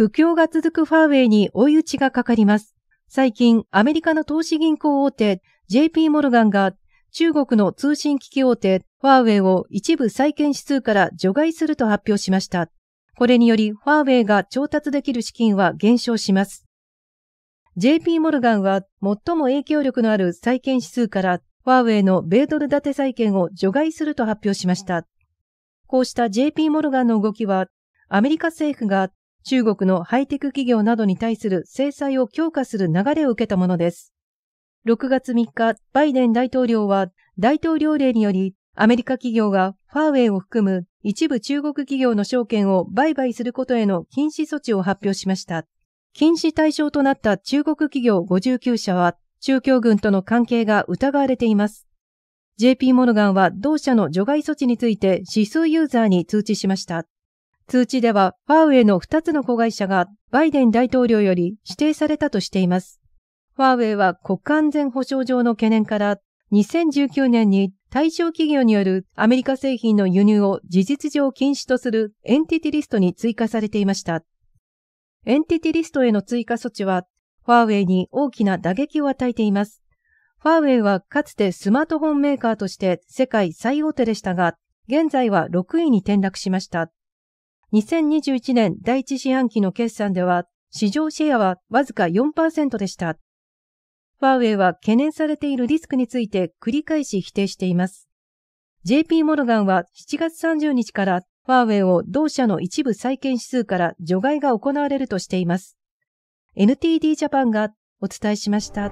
苦境が続くファーウェイに追い打ちがかかります。最近、アメリカの投資銀行大手 JP モルガンが中国の通信機器大手ファーウェイを一部債券指数から除外すると発表しました。これによりファーウェイが調達できる資金は減少します。JP モルガンは最も影響力のある債券指数からファーウェイの米ドル建て債券を除外すると発表しました。こうした JP モルガンの動きは、アメリカ政府が中国のハイテク企業などに対する制裁を強化する流れを受けたものです。6月3日、バイデン大統領は大統領令によりアメリカ企業がファーウェイを含む一部中国企業の証券を売買することへの禁止措置を発表しました。禁止対象となった中国企業59社は中共軍との関係が疑われています。JP モルガンは同社の除外措置について指数ユーザーに通知しました。通知では、ファーウェイの2つの子会社がバイデン大統領より指定されたとしています。ファーウェイは国家安全保障上の懸念から、2019年に対象企業によるアメリカ製品の輸入を事実上禁止とするエンティティリストに追加されていました。エンティティリストへの追加措置は、ファーウェイに大きな打撃を与えています。ファーウェイはかつてスマートフォンメーカーとして世界最大手でしたが、現在は6位に転落しました。2021年第一四半期の決算では、市場シェアはわずか4%でした。ファーウェイは懸念されているリスクについて繰り返し否定しています。JP モルガンは7月30日からファーウェイを同社の一部再建指数から除外が行われるとしています。NTD ジャパンがお伝えしました。